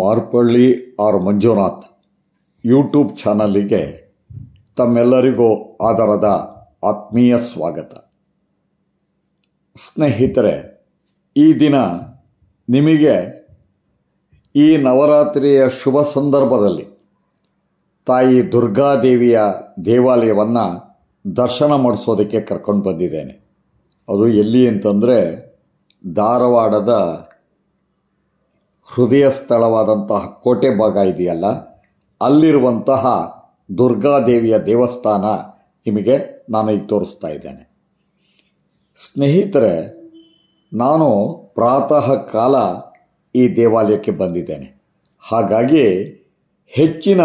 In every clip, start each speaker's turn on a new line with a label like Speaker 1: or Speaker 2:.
Speaker 1: Marpalli R Manjunath YouTube ಚಾನಲಿಗೆ ತಮ್ಮೆಲ್ಲರಿಗೂ ಆಧಾರದ ಆತ್ಮೀಯ ಸ್ವಾಗತ ಸ್ನೇಹಿತರೆ ಈ ದಿನ ನಿಮಗೆ ಈ ನವರಾತ್ರಿಯ ಶುಭ ಸಂದರ್ಭದಲ್ಲಿ ತಾಯಿ ದುರ್ಗಾದೇವಿಯ ದೇವಾಲಯವನ್ನು ದರ್ಶನ ಮಾಡಿಸೋದಕ್ಕೆ ಕರ್ಕೊಂಡು ಬಂದಿದ್ದೇನೆ ಅದು ಎಲ್ಲಿ ಅಂತಂದರೆ ಧಾರವಾಡದ ಹೃದಯ ಸ್ಥಳವಾದಂತಹ ಕೋಟೆ ಭಾಗ ಇದೆಯಲ್ಲ ಅಲ್ಲಿರುವಂತಹ ದುರ್ಗಾದೇವಿಯ ದೇವಸ್ಥಾನ ನಿಮಗೆ ನಾನು ಈಗ ತೋರಿಸ್ತಾ ಇದ್ದೇನೆ ಸ್ನೇಹಿತರೆ ನಾನು ಪ್ರಾತಃ ಕಾಲ ಈ ದೇವಾಲಯಕ್ಕೆ ಬಂದಿದ್ದೇನೆ ಹಾಗಾಗಿ ಹೆಚ್ಚಿನ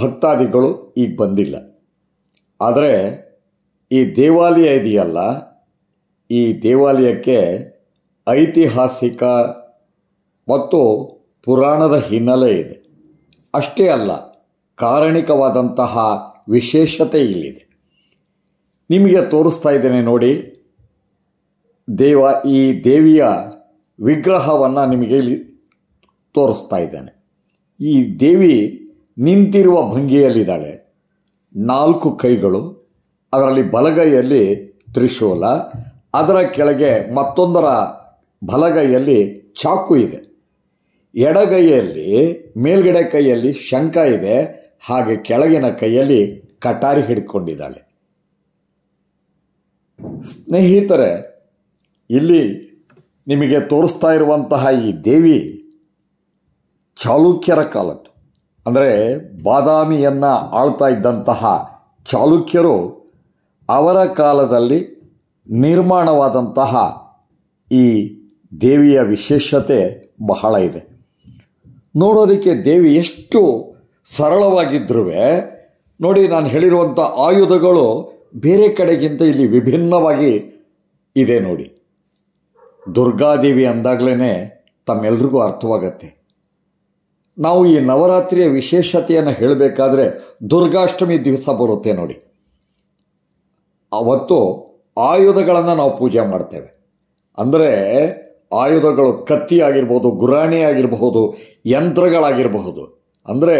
Speaker 1: ಭಕ್ತಾದಿಗಳು ಈಗ ಬಂದಿಲ್ಲ ಆದರೆ ಈ ದೇವಾಲಯ ಇದೆಯಲ್ಲ ಈ ದೇವಾಲಯಕ್ಕೆ ಐತಿಹಾಸಿಕ ಮತ್ತು ಪುರಾಣದ ಹಿನ್ನೆಲೆ ಇದೆ ಅಷ್ಟೇ ಅಲ್ಲ ಕಾರಣಿಕವಾದಂತಹ ವಿಶೇಷತೆ ಇಲ್ಲಿದೆ ನಿಮಗೆ ತೋರಿಸ್ತಾ ಇದ್ದೇನೆ ನೋಡಿ ದೇವ ಈ ದೇವಿಯ ವಿಗ್ರಹವನ್ನು ನಿಮಗೆ ಇಲ್ಲಿ ತೋರಿಸ್ತಾ ಇದ್ದೇನೆ ಈ ದೇವಿ ನಿಂತಿರುವ ಭಂಗಿಯಲ್ಲಿದ್ದಾಳೆ ನಾಲ್ಕು ಕೈಗಳು ಅದರಲ್ಲಿ ಬಲಗೈಯಲ್ಲಿ ತ್ರಿಶೂಲ ಅದರ ಕೆಳಗೆ ಮತ್ತೊಂದರ ಬಲಗೈಯಲ್ಲಿ ಚಾಕು ಇದೆ ಎಡಗೈಯಲ್ಲಿ ಮೇಲ್ಗಡೆ ಕೈಯಲ್ಲಿ ಶಂಖ ಇದೆ ಹಾಗೆ ಕೆಳಗಿನ ಕೈಯಲ್ಲಿ ಕಟಾರಿ ಹಿಡ್ಕೊಂಡಿದ್ದಾಳೆ ಸ್ನೇಹಿತರೆ ಇಲ್ಲಿ ನಿಮಗೆ ತೋರಿಸ್ತಾ ಇರುವಂತಹ ಈ ದೇವಿ ಚಾಲುಕ್ಯರ ಕಾಲದ್ದು ಅಂದರೆ ಬಾದಾಮಿಯನ್ನು ಆಳ್ತಾ ಇದ್ದಂತಹ ಚಾಲುಕ್ಯರು ಅವರ ಕಾಲದಲ್ಲಿ ನಿರ್ಮಾಣವಾದಂತಹ ಈ ದೇವಿಯ ವಿಶೇಷತೆ ಬಹಳ ಇದೆ ನೋಡೋದಕ್ಕೆ ದೇವಿ ಎಷ್ಟು ಸರಳವಾಗಿದ್ರೂ ನೋಡಿ ನಾನು ಹೇಳಿರುವಂಥ ಆಯುಧಗಳು ಬೇರೆ ಕಡೆಗಿಂತ ಇಲ್ಲಿ ವಿಭಿನ್ನವಾಗಿ ಇದೆ ನೋಡಿ ದುರ್ಗಾದೇವಿ ಅಂದಾಗಲೇ ತಮ್ಮೆಲ್ರಿಗೂ ಅರ್ಥವಾಗತ್ತೆ ನಾವು ಈ ನವರಾತ್ರಿಯ ವಿಶೇಷತೆಯನ್ನು ಹೇಳಬೇಕಾದ್ರೆ ದುರ್ಗಾಷ್ಟಮಿ ದಿವಸ ಬರುತ್ತೆ ನೋಡಿ ಅವತ್ತು ಆಯುಧಗಳನ್ನು ನಾವು ಪೂಜೆ ಮಾಡ್ತೇವೆ ಅಂದರೆ ಆಯುಧಗಳು ಕತ್ತಿ ಆಗಿರ್ಬೋದು ಗುರಾಣಿ ಆಗಿರಬಹುದು ಯಂತ್ರಗಳಾಗಿರಬಹುದು ಅಂದರೆ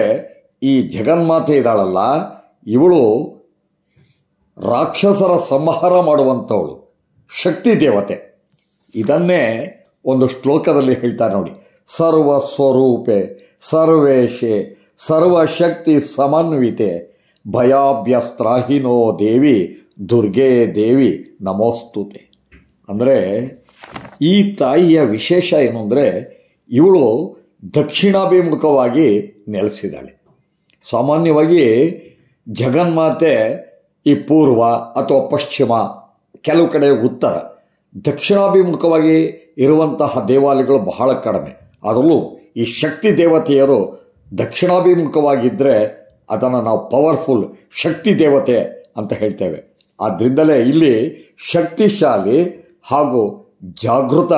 Speaker 1: ಈ ಜಗನ್ಮಾತೆ ಇದ್ದಾಳಲ್ಲ ಇವಳು ರಾಕ್ಷಸರ ಸಂಹಾರ ಮಾಡುವಂಥವಳು ಶಕ್ತಿ ದೇವತೆ ಇದನ್ನೇ ಒಂದು ಶ್ಲೋಕದಲ್ಲಿ ಹೇಳ್ತಾರೆ ನೋಡಿ ಸರ್ವ ಸ್ವರೂಪೆ ಸರ್ವೇಶೆ ಸರ್ವಶಕ್ತಿ ಸಮನ್ವಿತೆ ಭಯಾಭ್ಯಸ್ತ್ರಾಹಿನೋ ದೇವಿ ದುರ್ಗೆ ದೇವಿ ನಮೋಸ್ತುತೆ ಅಂದರೆ ಈ ತಾಯಿಯ ವಿಶೇಷ ಏನು ಅಂದರೆ ಇವಳು ದಕ್ಷಿಣಾಭಿಮುಖವಾಗಿ ನೆಲೆಸಿದಾಳೆ ಸಾಮಾನ್ಯವಾಗಿ ಜಗನ್ಮಾತೆ ಈ ಪೂರ್ವ ಅಥವಾ ಪಶ್ಚಿಮ ಕೆಲವು ಕಡೆ ಉತ್ತರ ದಕ್ಷಿಣಾಭಿಮುಖವಾಗಿ ಇರುವಂತಹ ದೇವಾಲಯಗಳು ಬಹಳ ಕಡಿಮೆ ಅದರಲ್ಲೂ ಈ ಶಕ್ತಿ ದೇವತೆಯರು ದಕ್ಷಿಣಾಭಿಮುಖವಾಗಿದ್ದರೆ ಅದನ್ನು ನಾವು ಪವರ್ಫುಲ್ ಶಕ್ತಿ ದೇವತೆ ಅಂತ ಹೇಳ್ತೇವೆ ಆದ್ದರಿಂದಲೇ ಇಲ್ಲಿ ಶಕ್ತಿಶಾಲಿ ಹಾಗೂ ಜಾಗೃತ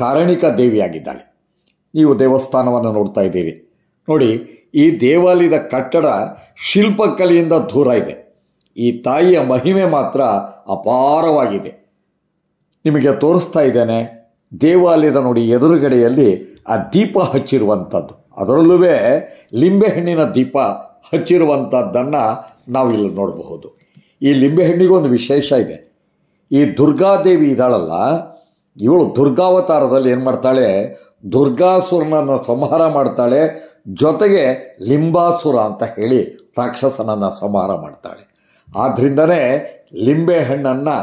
Speaker 1: ಕಾರಣಿಕ ದೇವಿಯಾಗಿದ್ದಾಳೆ ನೀವು ದೇವಸ್ಥಾನವನ್ನು ನೋಡ್ತಾ ಇದ್ದೀರಿ ನೋಡಿ ಈ ದೇವಾಲಯದ ಕಟ್ಟಡ ಶಿಲ್ಪಕಲೆಯಿಂದ ದೂರ ಇದೆ ಈ ತಾಯಿಯ ಮಹಿಮೆ ಮಾತ್ರ ಅಪಾರವಾಗಿದೆ ನಿಮಗೆ ತೋರಿಸ್ತಾ ಇದ್ದೇನೆ ದೇವಾಲಯದ ನೋಡಿ ಎದುರುಗಡೆಯಲ್ಲಿ ಆ ದೀಪ ಹಚ್ಚಿರುವಂಥದ್ದು ಅದರಲ್ಲೂ ಲಿಂಬೆಹಣ್ಣಿನ ದೀಪ ಹಚ್ಚಿರುವಂಥದ್ದನ್ನು ನಾವಿಲ್ಲಿ ನೋಡಬಹುದು ಈ ಒಂದು ವಿಶೇಷ ಇದೆ ಈ ದುರ್ಗಾದೇವಿ ಇದ್ದಾಳಲ್ಲ ಇವಳು ದುರ್ಗಾವತಾರದಲ್ಲಿ ಏನು ಮಾಡ್ತಾಳೆ ದುರ್ಗಾಸುರನನ್ನು ಸಂಹಾರ ಮಾಡ್ತಾಳೆ ಜೊತೆಗೆ ಲಿಂಬಾಸುರ ಅಂತ ಹೇಳಿ ರಾಕ್ಷಸನನ್ನು ಸಂಹಾರ ಮಾಡ್ತಾಳೆ ಆದ್ದರಿಂದನೇ ಲಿಂಬೆ ಹಣ್ಣನ್ನು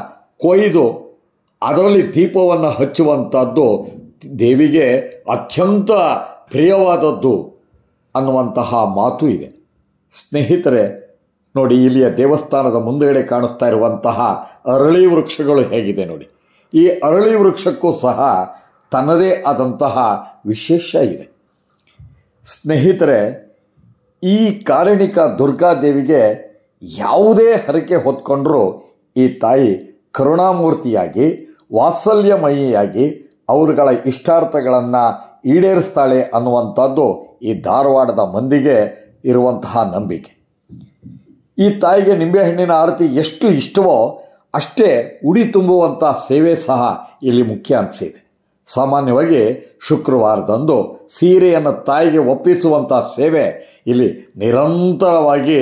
Speaker 1: ಕೊಯ್ದು ಅದರಲ್ಲಿ ದೀಪವನ್ನು ಹಚ್ಚುವಂಥದ್ದು ದೇವಿಗೆ ಅತ್ಯಂತ ಪ್ರಿಯವಾದದ್ದು ಅನ್ನುವಂತಹ ಮಾತು ಇದೆ ಸ್ನೇಹಿತರೆ ನೋಡಿ ಇಲ್ಲಿಯ ದೇವಸ್ಥಾನದ ಮುಂದುಗಡೆ ಕಾಣಿಸ್ತಾ ಇರುವಂತಹ ಅರಳಿ ವೃಕ್ಷಗಳು ಹೇಗಿದೆ ನೋಡಿ ಈ ಅರಳಿ ವೃಕ್ಷಕ್ಕೂ ಸಹ ತನ್ನದೇ ಆದಂತಹ ವಿಶೇಷ ಇದೆ ಸ್ನೇಹಿತರೆ ಈ ಕಾರಣಿಕ ದುರ್ಗಾದೇವಿಗೆ ಯಾವುದೇ ಹರಕೆ ಹೊತ್ಕೊಂಡ್ರೂ ಈ ತಾಯಿ ಕರುಣಾಮೂರ್ತಿಯಾಗಿ ವಾತ್ಸಲ್ಯಮಯಿಯಾಗಿ ಅವರುಗಳ ಇಷ್ಟಾರ್ಥಗಳನ್ನು ಈಡೇರಿಸ್ತಾಳೆ ಅನ್ನುವಂಥದ್ದು ಈ ಧಾರವಾಡದ ಮಂದಿಗೆ ಇರುವಂತಹ ನಂಬಿಕೆ ಈ ತಾಯಿಗೆ ನಿಂಬೆಹಣ್ಣಿನ ಆರತಿ ಎಷ್ಟು ಇಷ್ಟವೋ ಅಷ್ಟೇ ಉಡಿ ತುಂಬುವಂಥ ಸೇವೆ ಸಹ ಇಲ್ಲಿ ಮುಖ್ಯ ಅನಿಸಿದೆ ಸಾಮಾನ್ಯವಾಗಿ ಶುಕ್ರವಾರದಂದು ಸೀರೆಯನ್ನು ತಾಯಿಗೆ ಒಪ್ಪಿಸುವಂಥ ಸೇವೆ ಇಲ್ಲಿ ನಿರಂತರವಾಗಿ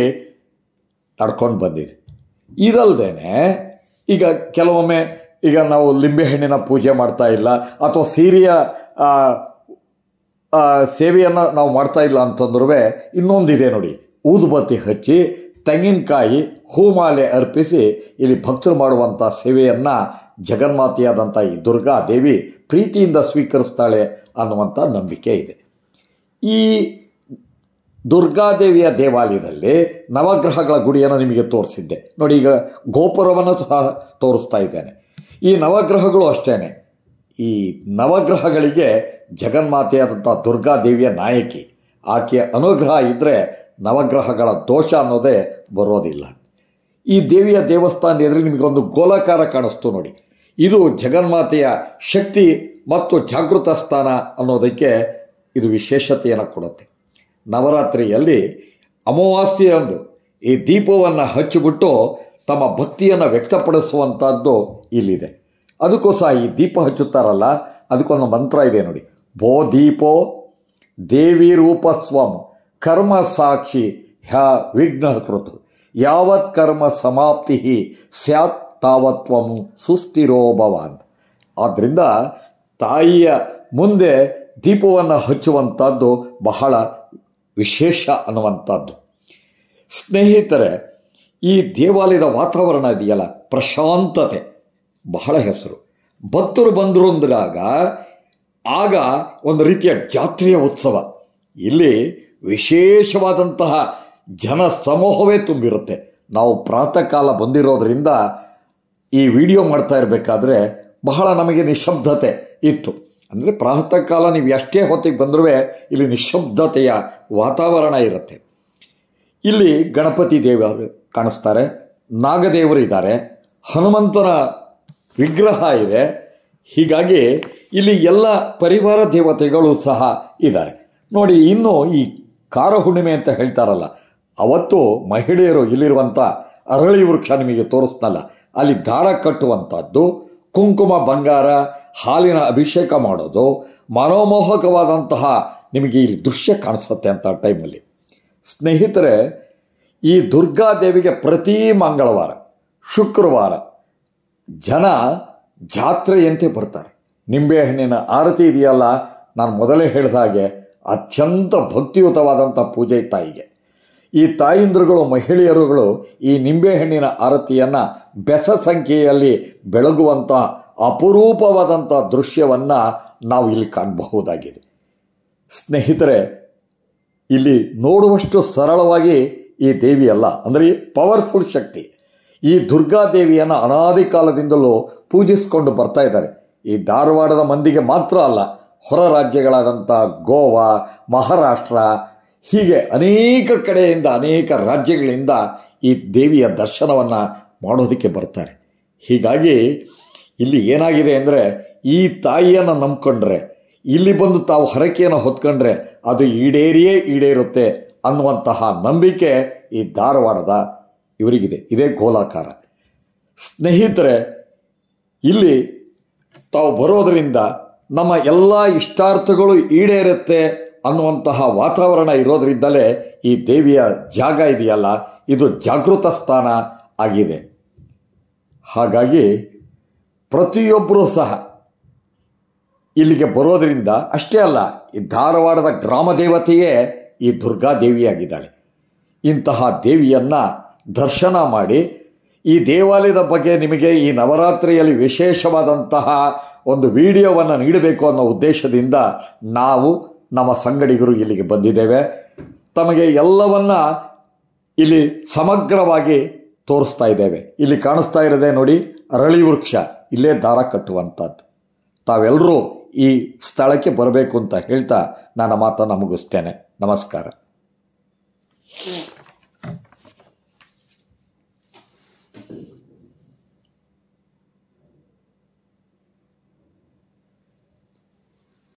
Speaker 1: ನಡ್ಕೊಂಡು ಬಂದಿದೆ ಇದಲ್ಲದೇ ಈಗ ಕೆಲವೊಮ್ಮೆ ಈಗ ನಾವು ಲಿಂಬೆಹಣ್ಣಿನ ಪೂಜೆ ಮಾಡ್ತಾ ಇಲ್ಲ ಅಥವಾ ಸೀರೆಯ ಸೇವೆಯನ್ನು ನಾವು ಮಾಡ್ತಾ ಇಲ್ಲ ಅಂತಂದ್ರೂ ಇನ್ನೊಂದಿದೆ ನೋಡಿ ಊದುಬತ್ತಿ ಹಚ್ಚಿ ತೆಂಗಿನಕಾಯಿ ಹೂಮಾಲೆ ಅರ್ಪಿಸಿ ಇಲ್ಲಿ ಭಕ್ತರು ಮಾಡುವಂಥ ಸೇವೆಯನ್ನು ಜಗನ್ಮಾತೆಯಾದಂಥ ಈ ದೇವಿ ಪ್ರೀತಿಯಿಂದ ಸ್ವೀಕರಿಸ್ತಾಳೆ ಅನ್ನುವಂಥ ನಂಬಿಕೆ ಇದೆ ಈ ದುರ್ಗಾದೇವಿಯ ದೇವಾಲಯದಲ್ಲಿ ನವಗ್ರಹಗಳ ಗುಡಿಯನ್ನು ನಿಮಗೆ ತೋರಿಸಿದ್ದೆ ನೋಡಿ ಈಗ ಗೋಪುರವನ್ನು ಸಹ ತೋರಿಸ್ತಾ ಇದ್ದೇನೆ ಈ ನವಗ್ರಹಗಳು ಅಷ್ಟೇ ಈ ನವಗ್ರಹಗಳಿಗೆ ಜಗನ್ಮಾತೆಯಾದಂಥ ದುರ್ಗಾದೇವಿಯ ನಾಯಕಿ ಆಕೆಯ ಅನುಗ್ರಹ ಇದ್ದರೆ ನವಗ್ರಹಗಳ ದೋಷ ಅನ್ನೋದೇ ಬರೋದಿಲ್ಲ ಈ ದೇವಿಯ ದೇವಸ್ಥಾನದ ನಿಮಗೆ ನಿಮಗೊಂದು ಗೋಲಾಕಾರ ಕಾಣಿಸ್ತು ನೋಡಿ ಇದು ಜಗನ್ಮಾತೆಯ ಶಕ್ತಿ ಮತ್ತು ಜಾಗೃತ ಸ್ಥಾನ ಅನ್ನೋದಕ್ಕೆ ಇದು ವಿಶೇಷತೆಯನ್ನು ಕೊಡುತ್ತೆ ನವರಾತ್ರಿಯಲ್ಲಿ ಅಮಾವಾಸ್ಯೆಯೊಂದು ಈ ದೀಪವನ್ನು ಹಚ್ಚಿಬಿಟ್ಟು ತಮ್ಮ ಭಕ್ತಿಯನ್ನು ವ್ಯಕ್ತಪಡಿಸುವಂಥದ್ದು ಇಲ್ಲಿದೆ ಅದಕ್ಕೂ ಸಹ ಈ ದೀಪ ಹಚ್ಚುತ್ತಾರಲ್ಲ ಅದಕ್ಕೊಂದು ಮಂತ್ರ ಇದೆ ನೋಡಿ ಭೋ ದೀಪೋ ದೇವಿ ರೂಪ ಕರ್ಮ ಸಾಕ್ಷಿ ಹ್ಯಾ ವಿಘ್ನ ಕೃತು ಯಾವತ್ ಕರ್ಮ ಸಮಾಪ್ತಿ ಸ್ಯಾತ್ ತಾವತ್ವಂ ಸುಸ್ಥಿರೋ ಭವಾನ್ ಆದ್ದರಿಂದ ತಾಯಿಯ ಮುಂದೆ ದೀಪವನ್ನು ಹಚ್ಚುವಂಥದ್ದು ಬಹಳ ವಿಶೇಷ ಅನ್ನುವಂಥದ್ದು ಸ್ನೇಹಿತರೆ ಈ ದೇವಾಲಯದ ವಾತಾವರಣ ಇದೆಯಲ್ಲ ಪ್ರಶಾಂತತೆ ಬಹಳ ಹೆಸರು ಭಕ್ತರು ಬಂದರು ಅಂದಾಗ ಆಗ ಒಂದು ರೀತಿಯ ಜಾತ್ರೆಯ ಉತ್ಸವ ಇಲ್ಲಿ ವಿಶೇಷವಾದಂತಹ ಜನ ಸಮೂಹವೇ ತುಂಬಿರುತ್ತೆ ನಾವು ಪ್ರಾತಃ ಕಾಲ ಬಂದಿರೋದರಿಂದ ಈ ವಿಡಿಯೋ ಮಾಡ್ತಾ ಇರಬೇಕಾದ್ರೆ ಬಹಳ ನಮಗೆ ನಿಶಬ್ದತೆ ಇತ್ತು ಅಂದರೆ ಪ್ರಾತಃ ಕಾಲ ನೀವು ಎಷ್ಟೇ ಹೊತ್ತಿಗೆ ಬಂದರೂ ಇಲ್ಲಿ ನಿಶಬ್ದತೆಯ ವಾತಾವರಣ ಇರುತ್ತೆ ಇಲ್ಲಿ ಗಣಪತಿ ದೇವ ಕಾಣಿಸ್ತಾರೆ ನಾಗದೇವರು ಇದ್ದಾರೆ ಹನುಮಂತನ ವಿಗ್ರಹ ಇದೆ ಹೀಗಾಗಿ ಇಲ್ಲಿ ಎಲ್ಲ ಪರಿವಾರ ದೇವತೆಗಳು ಸಹ ಇದ್ದಾರೆ ನೋಡಿ ಇನ್ನು ಈ ಕಾರ ಹುಣ್ಣಿಮೆ ಅಂತ ಹೇಳ್ತಾರಲ್ಲ ಅವತ್ತು ಮಹಿಳೆಯರು ಇಲ್ಲಿರುವಂಥ ಅರಳಿ ವೃಕ್ಷ ನಿಮಗೆ ತೋರಿಸ್ತಲ್ಲ ಅಲ್ಲಿ ದಾರ ಕಟ್ಟುವಂಥದ್ದು ಕುಂಕುಮ ಬಂಗಾರ ಹಾಲಿನ ಅಭಿಷೇಕ ಮಾಡೋದು ಮನೋಮೋಹಕವಾದಂತಹ ನಿಮಗೆ ಇಲ್ಲಿ ದೃಶ್ಯ ಕಾಣಿಸುತ್ತೆ ಅಂತ ಟೈಮಲ್ಲಿ ಸ್ನೇಹಿತರೆ ಈ ದುರ್ಗಾದೇವಿಗೆ ಪ್ರತಿ ಮಂಗಳವಾರ ಶುಕ್ರವಾರ ಜನ ಜಾತ್ರೆಯಂತೆ ಬರ್ತಾರೆ ನಿಂಬೆಹಣ್ಣಿನ ಆರತಿ ಇದೆಯಲ್ಲ ನಾನು ಮೊದಲೇ ಹೇಳಿದ ಹಾಗೆ ಅತ್ಯಂತ ಭಕ್ತಿಯುತವಾದಂಥ ಪೂಜೆ ತಾಯಿಗೆ ಈ ತಾಯಿಂದ್ರುಗಳು ಮಹಿಳೆಯರುಗಳು ಈ ನಿಂಬೆಹಣ್ಣಿನ ಆರತಿಯನ್ನು ಬೆಸ ಸಂಖ್ಯೆಯಲ್ಲಿ ಬೆಳಗುವಂಥ ಅಪರೂಪವಾದಂಥ ದೃಶ್ಯವನ್ನು ನಾವು ಇಲ್ಲಿ ಕಾಣಬಹುದಾಗಿದೆ ಸ್ನೇಹಿತರೆ ಇಲ್ಲಿ ನೋಡುವಷ್ಟು ಸರಳವಾಗಿ ಈ ದೇವಿಯಲ್ಲ ಅಂದರೆ ಈ ಪವರ್ಫುಲ್ ಶಕ್ತಿ ಈ ದುರ್ಗಾದೇವಿಯನ್ನು ಅನಾದಿ ಕಾಲದಿಂದಲೂ ಪೂಜಿಸಿಕೊಂಡು ಬರ್ತಾ ಇದ್ದಾರೆ ಈ ಧಾರವಾಡದ ಮಂದಿಗೆ ಮಾತ್ರ ಅಲ್ಲ ಹೊರ ರಾಜ್ಯಗಳಾದಂಥ ಗೋವಾ ಮಹಾರಾಷ್ಟ್ರ ಹೀಗೆ ಅನೇಕ ಕಡೆಯಿಂದ ಅನೇಕ ರಾಜ್ಯಗಳಿಂದ ಈ ದೇವಿಯ ದರ್ಶನವನ್ನು ಮಾಡೋದಕ್ಕೆ ಬರ್ತಾರೆ ಹೀಗಾಗಿ ಇಲ್ಲಿ ಏನಾಗಿದೆ ಅಂದರೆ ಈ ತಾಯಿಯನ್ನು ನಂಬ್ಕೊಂಡ್ರೆ ಇಲ್ಲಿ ಬಂದು ತಾವು ಹರಕೆಯನ್ನು ಹೊತ್ಕೊಂಡ್ರೆ ಅದು ಈಡೇರಿಯೇ ಈಡೇರುತ್ತೆ ಅನ್ನುವಂತಹ ನಂಬಿಕೆ ಈ ಧಾರವಾಡದ ಇವರಿಗಿದೆ ಇದೇ ಗೋಲಾಕಾರ ಸ್ನೇಹಿತರೆ ಇಲ್ಲಿ ತಾವು ಬರೋದರಿಂದ ನಮ್ಮ ಎಲ್ಲ ಇಷ್ಟಾರ್ಥಗಳು ಈಡೇರುತ್ತೆ ಅನ್ನುವಂತಹ ವಾತಾವರಣ ಇರೋದರಿಂದಲೇ ಈ ದೇವಿಯ ಜಾಗ ಇದೆಯಲ್ಲ ಇದು ಜಾಗೃತ ಸ್ಥಾನ ಆಗಿದೆ ಹಾಗಾಗಿ ಪ್ರತಿಯೊಬ್ಬರೂ ಸಹ ಇಲ್ಲಿಗೆ ಬರೋದರಿಂದ ಅಷ್ಟೇ ಅಲ್ಲ ಈ ಧಾರವಾಡದ ಗ್ರಾಮ ದೇವತೆಯೇ ಈ ದುರ್ಗಾದೇವಿಯಾಗಿದ್ದಾಳೆ ಇಂತಹ ದೇವಿಯನ್ನು ದರ್ಶನ ಮಾಡಿ ಈ ದೇವಾಲಯದ ಬಗ್ಗೆ ನಿಮಗೆ ಈ ನವರಾತ್ರಿಯಲ್ಲಿ ವಿಶೇಷವಾದಂತಹ ಒಂದು ವಿಡಿಯೋವನ್ನು ನೀಡಬೇಕು ಅನ್ನೋ ಉದ್ದೇಶದಿಂದ ನಾವು ನಮ್ಮ ಸಂಗಡಿಗರು ಇಲ್ಲಿಗೆ ಬಂದಿದ್ದೇವೆ ತಮಗೆ ಎಲ್ಲವನ್ನು ಇಲ್ಲಿ ಸಮಗ್ರವಾಗಿ ತೋರಿಸ್ತಾ ಇದ್ದೇವೆ ಇಲ್ಲಿ ಕಾಣಿಸ್ತಾ ಇರೋದೇ ನೋಡಿ ಅರಳಿ ವೃಕ್ಷ ಇಲ್ಲೇ ದಾರ ಕಟ್ಟುವಂಥದ್ದು ತಾವೆಲ್ಲರೂ ಈ ಸ್ಥಳಕ್ಕೆ ಬರಬೇಕು ಅಂತ ಹೇಳ್ತಾ ನನ್ನ ಮಾತನ್ನು ಮುಗಿಸ್ತೇನೆ ನಮಸ್ಕಾರ